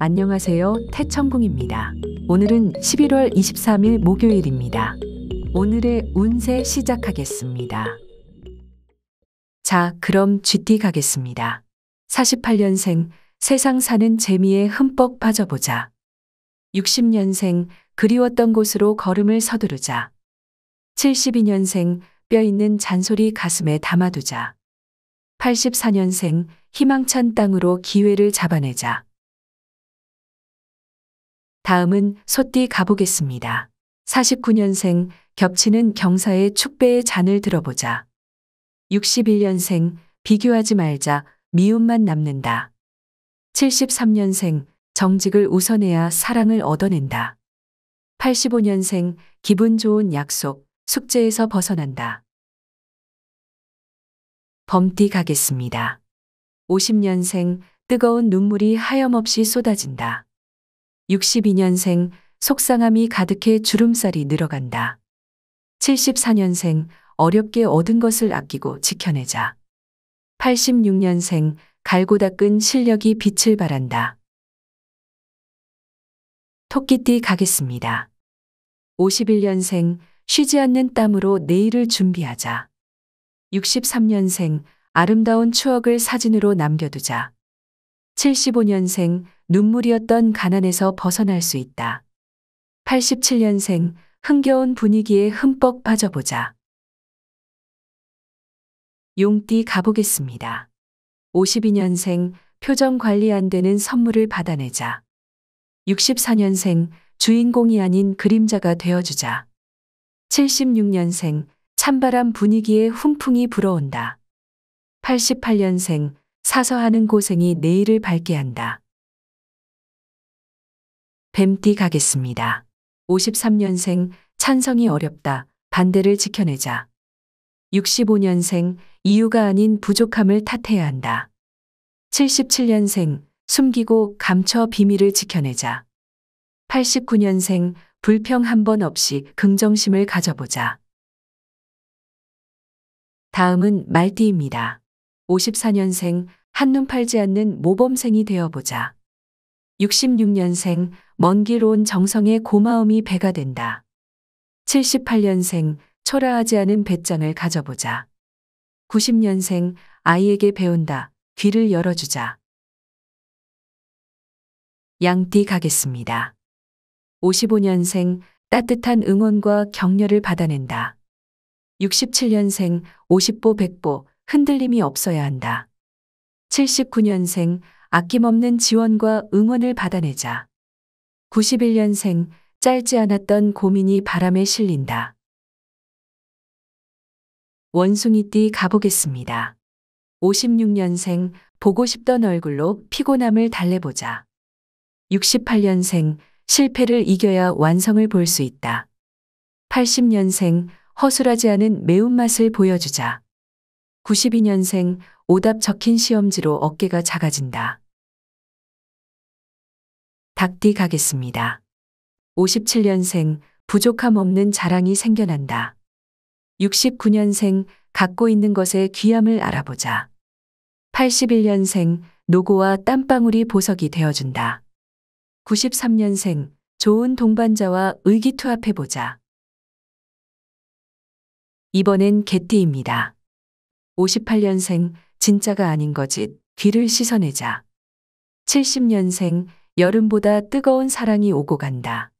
안녕하세요. 태천궁입니다. 오늘은 11월 23일 목요일입니다. 오늘의 운세 시작하겠습니다. 자, 그럼 쥐띠 가겠습니다. 48년생 세상 사는 재미에 흠뻑 빠져보자. 60년생 그리웠던 곳으로 걸음을 서두르자. 72년생 뼈 있는 잔소리 가슴에 담아두자. 84년생 희망찬 땅으로 기회를 잡아내자. 다음은 소띠 가보겠습니다. 49년생 겹치는 경사의 축배의 잔을 들어보자. 61년생 비교하지 말자 미움만 남는다. 73년생 정직을 우선해야 사랑을 얻어낸다. 85년생 기분 좋은 약속 숙제에서 벗어난다. 범띠 가겠습니다. 50년생 뜨거운 눈물이 하염없이 쏟아진다. 62년생 속상함이 가득해 주름살이 늘어간다. 74년생 어렵게 얻은 것을 아끼고 지켜내자. 86년생 갈고 닦은 실력이 빛을 발한다. 토끼띠 가겠습니다. 51년생 쉬지 않는 땀으로 내일을 준비하자. 63년생 아름다운 추억을 사진으로 남겨두자. 75년생 눈물이었던 가난에서 벗어날 수 있다. 87년생 흥겨운 분위기에 흠뻑 빠져보자. 용띠 가보겠습니다. 52년생 표정 관리 안 되는 선물을 받아내자. 64년생 주인공이 아닌 그림자가 되어주자. 76년생 찬바람 분위기에 훈풍이 불어온다. 88년생 사서하는 고생이 내일을 밝게 한다. 뱀띠 가겠습니다. 53년생 찬성이 어렵다. 반대를 지켜내자. 65년생 이유가 아닌 부족함을 탓해야 한다. 77년생 숨기고 감춰 비밀을 지켜내자. 89년생 불평 한 번 없이 긍정심을 가져보자. 다음은 말띠입니다. 54년생 한눈 팔지 않는 모범생이 되어보자. 66년생 먼길온 정성의 고마움이 배가 된다. 78년생 초라하지 않은 배짱을 가져보자. 90년생 아이에게 배운다. 귀를 열어주자. 양띠 가겠습니다. 55년생 따뜻한 응원과 격려를 받아낸다. 67년생 50보 100보 흔들림이 없어야 한다. 79년생 아낌없는 지원과 응원을 받아내자. 91년생 짧지 않았던 고민이 바람에 실린다. 원숭이띠 가보겠습니다. 56년생 보고 싶던 얼굴로 피곤함을 달래보자. 68년생 실패를 이겨야 완성을 볼 수 있다. 80년생 허술하지 않은 매운맛을 보여주자. 92년생 오답 적힌 시험지로 어깨가 작아진다. 닭띠 가겠습니다. 57년생 부족함 없는 자랑이 생겨난다. 69년생 갖고 있는 것의 귀함을 알아보자. 81년생 노고와 땀방울이 보석이 되어준다. 93년생 좋은 동반자와 의기투합해보자. 이번엔 개띠입니다. 58년생 진짜가 아닌 거짓 귀를 씻어내자. 70년생 여름보다 뜨거운 사랑이 오고 간다.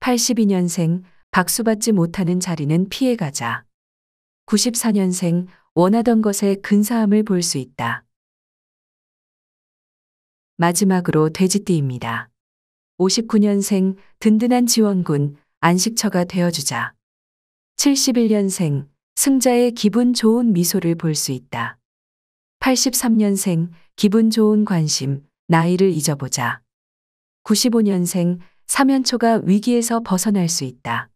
82년생 박수받지 못하는 자리는 피해가자. 94년생 원하던 것에 근사함을 볼 수 있다. 마지막으로 돼지띠입니다. 59년생 든든한 지원군 안식처가 되어주자. 71년생 승자의 기분 좋은 미소를 볼 수 있다. 83년생 기분 좋은 관심 나이를 잊어보자. 95년생, 사면초가 위기에서 벗어날 수 있다.